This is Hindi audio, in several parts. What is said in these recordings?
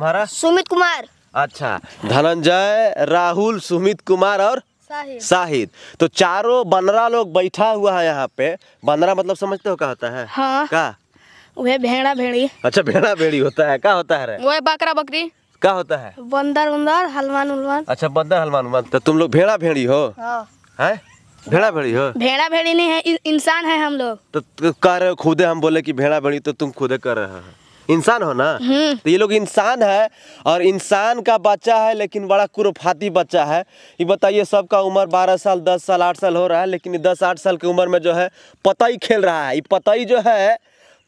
हमारा सुमित कुमार अच्छा धनंजय राहुल सुमित कुमार और साहिद तो चारों बनरा लोग बैठा हुआ है यहाँ पे बनरा मतलब समझते हो क्या होता है हाँ। का वह भेड़ा भेड़ी अच्छा भेड़ा भेड़ी होता है क्या होता है वह बकरा बकरी क्या होता है बंदर उन्दर हलवान उलवान अच्छा बंदर हलवान उलवान तो तुम लोग भेड़ा भेड़ी हो हाँ। है भेड़ा भेड़ी हो भेड़ा भेड़ी नहीं है इंसान है हम लोग तो, तो, कह रहे हो खुदे हम बोले कि भेड़ा भेड़ी तो तुम खुदे कर रहे हो इंसान हो ना हम्म। तो ये लोग इंसान है और इंसान का बच्चा है लेकिन बड़ा कुरफाती बच्चा है ये बताइए सबका उम्र बारह साल दस साल आठ साल हो रहा है लेकिन दस आठ साल की उम्र में जो है पतई खेल रहा है ये पतई जो है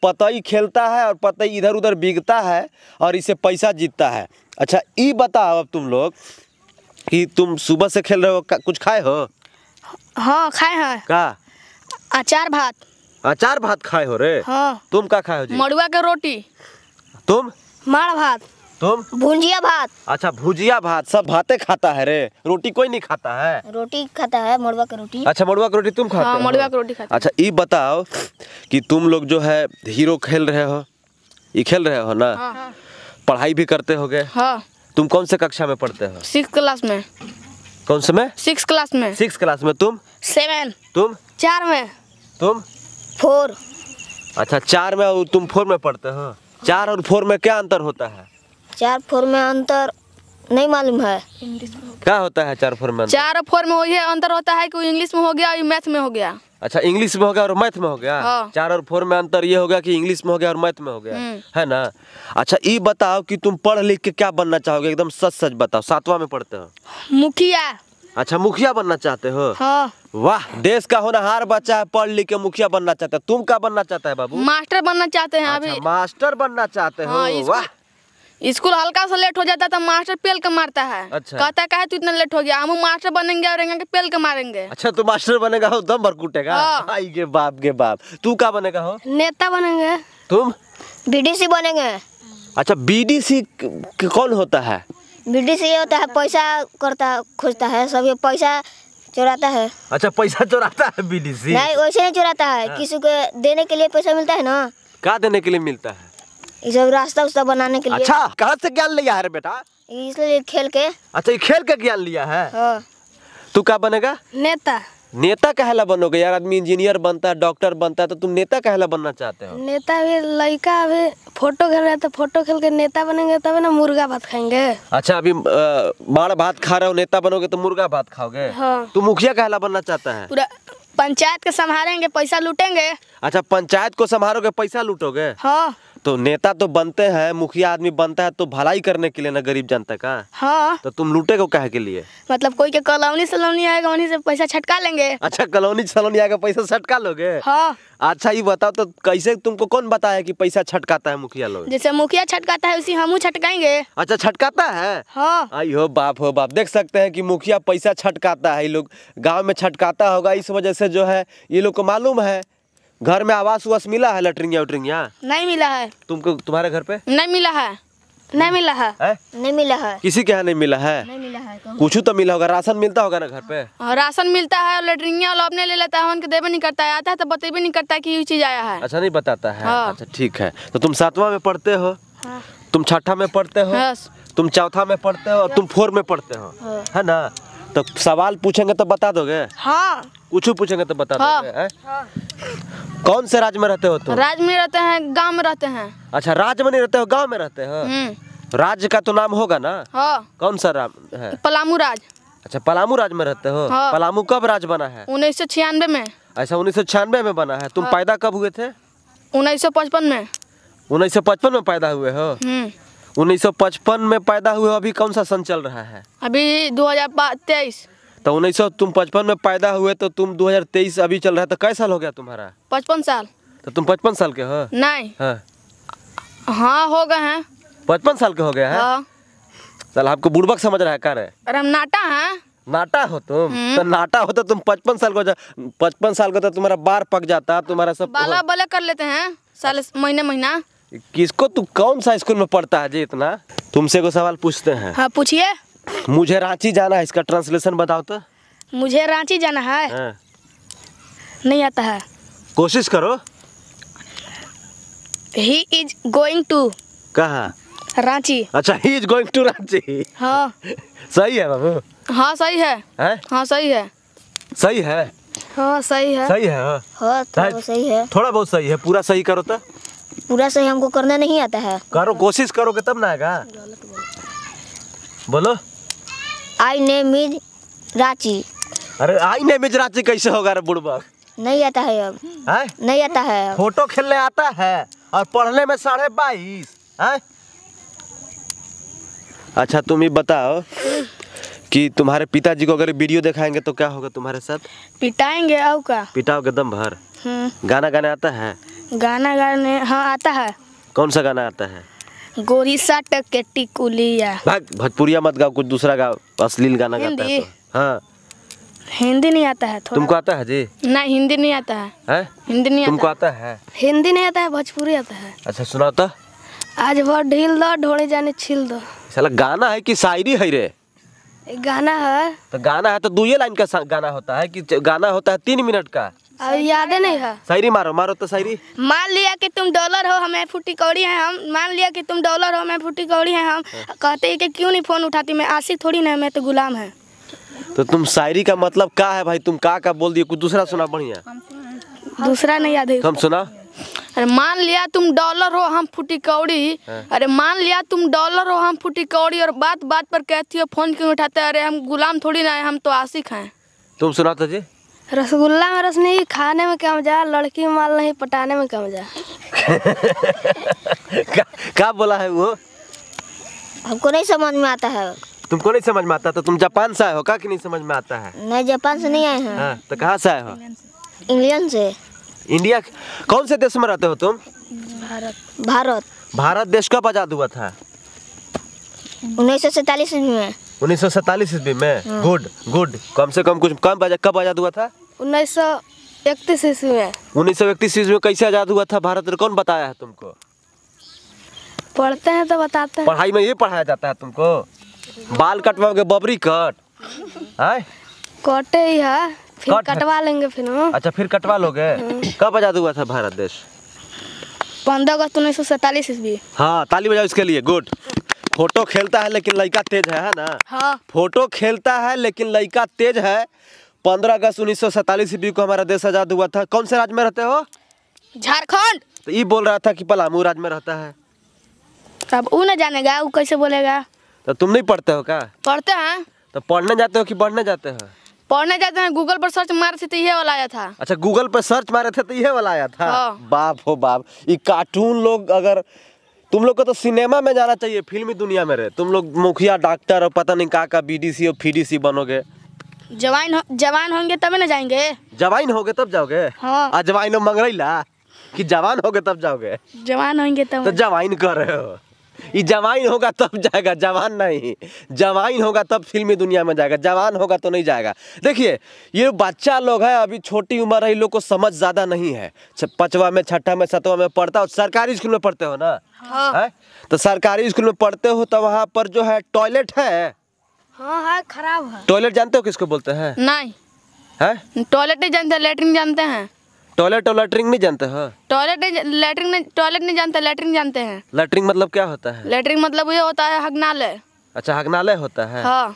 पतई खेलता है और पतई इधर उधर बिकता है और इसे पैसा जीतता है अच्छा ये बताओ अब तुम लोग कि तुम सुबह से खेल रहे हो कुछ खाए हो हाँ खाए हैं का अचार भात अचार भात खाए हो रे हाँ। तुम क्या खाए हो जी मड़ुआ के रोटी तुम माड़ भात तुम भुजिया भात अच्छा भुजिया भात सब भाते खाता है रे रोटी कोई नहीं खाता है रोटी खाता है मड़ुआ की रोटी अच्छा मड़ुआ की रोटी तुम खाते हाँ, मड़ुआ की रोटी खाते अच्छा ये बताओ कि तुम लोग जो है हीरो खेल रहे हो ये खेल रहे हो ना हाँ। पढ़ाई भी करते हो गए हाँ। तुम कौन से कक्षा में पढ़ते हो सिक्स क्लास में कौन से में सिक्स क्लास में सिक्स क्लास में तुम सेवन तुम चार में तुम फोर अच्छा चार में और तुम फोर में पढ़ते हो चार और फोर में क्या अंतर होता है चार फोर में अंतर नहीं मालूम है क्या होता है चार फोर में अंतर? चार फोर में वही अंतर होता है की इंग्लिश में हो गया और मैथ में हो गया अच्छा इंग्लिश में हो गया और मैथ में हो गया हाँ। चार और फोर में अंतर ये हो गया कि इंग्लिश में हो गया और मैथ में हो गया हम्म। है ना अच्छा ये बताओ कि तुम पढ़ लिख के क्या बनना चाहोगे एकदम सच सच बताओ सातवां में पढ़ते हो मुखिया अच्छा मुखिया बनना चाहते हो हाँ। वाह देश का होनहार बच्चा है पढ़ लिख के मुखिया बनना चाहता है तुम क्या बनना चाहता है बाबू मास्टर बनना चाहते हैं अच्छा, अभी अच्छा, मास्टर बनना चाहते हाँ, हो वाह स्कूल हल्का सा लेट हो जाता है तो मास्टर पेल के मारता है अच्छा कहता है तू इतना लेट हो गया हम मास्टर बनेंगे और पेल के मारेंगे अच्छा तू मास्टर बनेगा हो दम भर कूटेगा हाँ। बाप के बाप तू क्या बनेगा हो नेता बनेंगे तुम बीडीसी बनेंगे अच्छा बीडीसी कौन होता है बीडी से ये होता है पैसा करता खोजता है सब पैसा चुराता है अच्छा पैसा चुराता है बीडी से नहीं वैसे नहीं चुराता है हाँ। किसी को देने के लिए पैसा मिलता है ना क्या देने के लिए मिलता है ये सब रास्ता उस्ता बनाने के लिए अच्छा कहाँ से ज्ञान लिया है बेटा इसलिए खेल के अच्छा ये खेल का ज्ञान लिया है हाँ। तू क्या बनेगा नेता नेता कहला बनोगे यार आदमी इंजीनियर बनता है डॉक्टर बनता है तो तुम नेता कहला बनना चाहते हो नेता भी लड़का अभी फोटो खेल रहे तो फोटो खेल के नेता बनेंगे तब ना मुर्गा भात खाएंगे अच्छा अभी बाढ़ भात खा रहे हो नेता बनोगे तो मुर्गा भात खाओगे हाँ। तुम तो मुखिया कहला बनना चाहता है पूरा पंचायत के संभालेंगे पैसा लूटेंगे अच्छा पंचायत को संभालोगे पैसा लूटोगे हाँ तो नेता तो बनते हैं मुखिया आदमी बनता है तो भलाई करने के लिए ना गरीब जनता का हाँ तो तुम लूटे को कहे के लिए मतलब कोई के कॉलोनी सलोनी आएगा उन्हीं से पैसा छटका लेंगे अच्छा कलोनी सलोनी आएगा पैसा छटका लोगे हाँ अच्छा ये बताओ तो कैसे तुमको कौन बताया कि पैसा छटकाता है मुखिया लोग जैसे मुखिया छटकाता है उसी हम छटकाएंगे अच्छा छटकाता है आई हाँ। हो बाप हो बाप देख सकते है की मुखिया पैसा छटकाता है ये लोग गाँव में छटकाता होगा इस वजह से जो है ये लोग को मालूम है घर में आवास उवास मिला है लटरिंगिया उटरिंगिया नहीं मिला है तुमको तुम्हारे घर पे नहीं मिला है नहीं मिला है, नहीं मिला है किसी के यहाँ नहीं मिला है नहीं मिला है कुछ तो मिला होगा राशन मिलता होगा ना घर पे हाँ, राशन मिलता है और वाला अपने ले लेता है उनके देवे नहीं करता है आता है तो बता भी नहीं करता की ये चीज आया है अच्छा नहीं बताता है हाँ। अच्छा ठीक है तो तुम सातवा में पढ़ते हो हाँ। तुम छठा में पढ़ते हो तुम चौथा में पढ़ते हो और तुम फोर में पढ़ते हो है ना तो सवाल पूछेंगे तो बता दोगे हाँ कुछ पूछेंगे तो बता दोगे हाँ। कौन से राज्य में रहते हो तुम राज्य में रहते हैं गांव में रहते हैं अच्छा राज्य में नहीं रहते हो गांव में रहते हो हम्म। राज्य का तो नाम होगा ना हाँ। कौन सा राम है पलामू राज अच्छा पलामू राज में रहते हो हाँ। पलामू कब राज बना है उन्नीस सौ छियानवे में अच्छा उन्नीस सौ छियानवे में बना है तुम हाँ। पैदा कब हुए थे उन्नीस सौ पचपन में उन्नीस सौ पचपन में पैदा हुए हो हम्म। उन्नीस सौ पचपन में पैदा हुए अभी कौन सा सन चल रहा है अभी दो हजार तेईस तो उन्नीस तुम पचपन में पैदा हुए तो तुम 2023 अभी चल रहा है तो कई साल हो गया तुम्हारा पचपन साल तो तुम पचपन साल के हो नहीं हाँ, हाँ हो गए हैं पचपन साल के हो गया है हाँ। चल आपको बुढ़बक समझ रहा है कार है अरे हम नाटा हैं नाटा हो तुम हम्म। तो नाटा हो तो तुम पचपन साल को पचपन साल का तो तुम्हारा बार पक जाता तुम्हारा सब बाला बले कर लेते हैं साल महीने महीना किसको तू कौन सा स्कूल में पढ़ता है जी इतना तुमसे को सवाल पूछते हैं हाँ पूछिए मुझे रांची जाना है इसका ट्रांसलेशन बताओ तो मुझे रांची जाना है हाँ। नहीं आता है कोशिश करो ही इज गोइंग टू कहा रांची अच्छा ही इज गोइंग टू रांची हाँ सही है बाबू हाँ सही है, है? हाँ सही है सही है हाँ सही है सही है हाँ, हाँ थोड़ा सही है थोड़ा बहुत सही है पूरा सही करो तो पूरा सही हमको करना नहीं आता है करो कोशिश करोगे तब ना आएगा बोलो आई नेम इज रांची अरे आई नेम इज रांची कैसे होगा अरे बुड़बक नहीं आता है अब है? नहीं आता है फोटो खेलने आता है और पढ़ने में साढ़े बाईस अच्छा तुम ही बताओ कि तुम्हारे पिताजी को अगर वीडियो दिखाएंगे तो क्या होगा तुम्हारे साथ पिटाएंगे और का पिटाओगे दम भर हम्म। गाना गाने आता है गाना गाने हाँ आता है कौन सा गाना आता है गोरिसा टकेटी कुलिया भाग भोजपुरिया मत गाओ कुछ दूसरा गाओ अश्लील गाना गाते हो तो। हां हिंदी नहीं आता है तुमको आता है जी ना हिंदी नहीं आता है, हैं हिंदी नहीं तुमको आता है हिंदी नहीं आता है भोजपुरी आता है अच्छा सुनाओ तो आज वो ढील दो ढोले जाने छिल दो साला गाना है कि शायरी है रे गाना है तो गाना है तो दो लाइन का गाना होता है कि गाना होता है तीन मिनट का याद नहीं है सायरी मारो मारो तो सायरी मान लिया कि तुम डॉलर हो हमें फुटी कौड़ी है हम मान लिया कि तुम डॉलर हो मैं फुटी कौड़ी है हम हाँ। कहते हैं कि क्यों नहीं फोन उठाती मैं आशिक थोड़ी ना मैं तो गुलाम है तो तुम शायरी का मतलब क्या है भाई तुम का का बोल दिए कुछ दूसरा सुना बढ़िया दूसरा नहीं याद है हम सुना अरे मान लिया तुम डॉलर हो हम फुटी कौड़ी हाँ। अरे मान लिया तुम डॉलर हो हम फुटी कौड़ी और बात बात पर कहती हो फोन क्यों उठाते अरे हम गुलाम थोड़ी ना है हम तो आशिक हैं तुम सुना था जी रसगुल्ला में रस नहीं खाने में क्या मजा लड़की माल नहीं पटाने में क्या मजा क्या बोला है वो हमको नहीं समझ में आता है तुमको नहीं समझ में आता तो तुम जापान से आए हो का कि नहीं समझ में आता है नहीं जापान से नहीं आए हैं हाँ, तो कहाँ से आए हो इंग्लैंड से इंडिया कौन से देश में रहते हो तुम भारत भारत भारत देश कब आजाद हुआ था उन्नीस सौ सैतालीस में उन्नीस सौ सैतालीस ईस्वी में हाँ। गुड गुड कम से कम कुछ कम बजा कब आजाद हुआ था उन्नीस सौ इकतीस ईस्वी में कैसे आज़ाद हुआ था भारत कौन बताया है तुमको पढ़ते हैं तो बताते हैं पढ़ाई में ये पढ़ाया जाता है तुमको बाल कटवाओगे बबरी कट है कटे ही है फिर कट कटवा लेंगे फिर हाँ। अच्छा फिर कटवा लोगे हाँ। कब आज़ाद हुआ था भारत देश पंद्रह अगस्त उन्नीस सौ सैतालीस ईस्वी हाँ ताली बजाओ इसके लिए गुड फोटो खेलता है लेकिन लड़का तेज है ना हाँ। फोटो खेलता है लेकिन लड़का तेज है पंद्रह अगस्त उन्नीस सौ सैतालीस ईस्वी को हमारा देश आजाद हुआ था कौन से राज्य में रहते हो झारखंड तो ये बोल रहा था कि पलामू राज्य में रहता है तो अब वो ना जानेगा वो कैसे बोलेगा तो तुम नहीं पढ़ते हो क्या पढ़ते हैं तो पढ़ने जाते हो कि पढ़ने जाते हो पढ़ने जाते हैं गूगल पर सर्च मारे थे तो ये वाला आया था अच्छा गूगल पर सर्च मारे थे तो ये वाला आया था हाँ। बाप हो बाप ये कार्टून लोग अगर तुम लोग को तो सिनेमा में जाना चाहिए फिल्मी दुनिया में रहे तुम लोग मुखिया डॉक्टर और पता नहीं का का सी और फी डी सी बनोगे जवाइन हो, जवान होंगे तब ना जाएंगे जवाइन होगे तब जाओगे हाँ जवाइन मंग रही ला कि जवान होगे तब जाओगे जवान होंगे तब तो जवाइन कर रहे हो ये जवान होगा तब जाएगा जवान नहीं जवाइन होगा तब फिल्मी दुनिया में जाएगा जवान होगा तो नहीं जाएगा देखिए ये बच्चा लोग है अभी छोटी उम्र है लोग को समझ ज़्यादा नहीं है पाँचवा में छठा में सतवा में पढ़ता हो सरकारी स्कूल में पढ़ते हो ना हाँ। है? तो सरकारी स्कूल में पढ़ते हो तो वहाँ पर जो है टॉयलेट है हाँ हाँ खराब है टॉयलेट जानते हो किसको बोलते हैं नहीं है टॉयलेट नहीं जानते लेटरिन जानते हैं टॉयलेट और लेटरिन नहीं जानते हो हाँ। टॉयलेट लेटरिन टॉयलेट नहीं जानते लेटरिन जानते हैं लेटरिन मतलब क्या होता है लेटरिन मतलब ये होता है हगनालय अच्छा हगनालय होता है हाँ।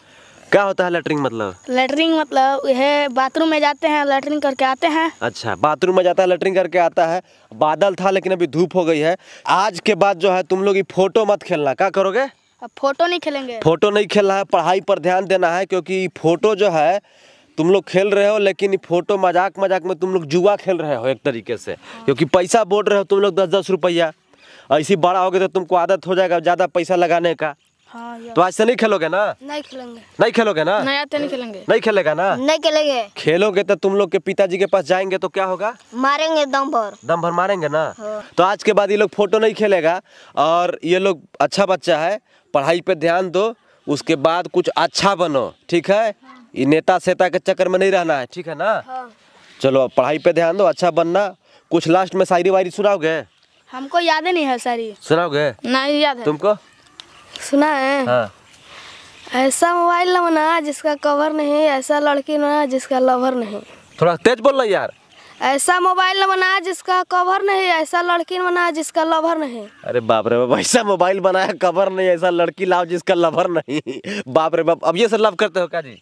क्या होता है लेटरिन मतलब लेटरिन मतलब ये बाथरूम में जाते हैं लेटरिन करके आते हैं अच्छा बाथरूम में जाता है लेटरिन करके आता है बादल था लेकिन अभी धूप हो गई है आज के बाद जो है तुम लोग ये फोटो मत खेलना क्या करोगे फोटो नहीं खेलेंगे फोटो नहीं खेलना है पढ़ाई पर ध्यान देना है क्योंकि फोटो जो है तुम लोग खेल रहे हो लेकिन फोटो मजाक मजाक में तुम लोग जुआ खेल रहे हो एक तरीके से क्योंकि पैसा बोल रहे हो तुम लोग दस दस रुपया ऐसी बड़ा हो गया तो तुमको आदत हो जाएगा ज़्यादा पैसा लगाने का हाँ तो आज से नहीं खेलोगे ना नहीं खेलेंगे नहीं खेलोगे ना नहीं आते तो नहीं खेलेंगे नहीं खेलेगा ना नहीं खेलेंगे खेलोगे तो तुम लोग के पिताजी के पास जाएंगे तो क्या होगा मारेंगे दम भर दम भर मारेंगे ना हाँ। तो आज के बाद ये लोग फोटो नहीं खेलेगा और ये लोग अच्छा बच्चा है पढ़ाई पे ध्यान दो उसके बाद कुछ अच्छा बनो ठीक है ये नेता सेता के चक्कर में नहीं रहना है ठीक है ना हाँ। चलो पढ़ाई पे ध्यान दो अच्छा बनना कुछ लास्ट में शायरी वायरी सुनाओगे हमको याद नहीं है सारी सुनाओगे नहीं याद है तुमको सुना है हाँ। ऐसा मोबाइल ना जिसका कवर नहीं ऐसा लड़की ना जिसका लवर नहीं थोड़ा तेज बोल रहा यार ऐसा मोबाइल न बनाया जिसका कवर नहीं ऐसा लड़की बना जिसका लवर नहीं अरे बाप रे बाप ऐसा मोबाइल बनाया कवर नहीं ऐसा लड़की लाओ जिसका लवर नहीं बाप रे बाप अब ये सब लव करते हो क्या जी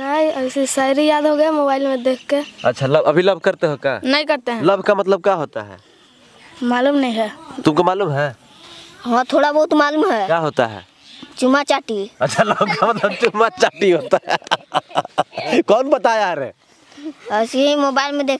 नहीं ऐसे शायरी याद हो गया मोबाइल में देख के अच्छा लव अभी लव करते हो क्या नहीं करते हैं लव का मतलब क्या होता है मालूम नहीं है तुमको मालूम है हाँ थोड़ा बहुत मालूम है क्या होता है चुमा चाटी अच्छा लव का मतलब चुमा चाटी होता है कौन बताया अरे ऐसे ही मोबाइल में देख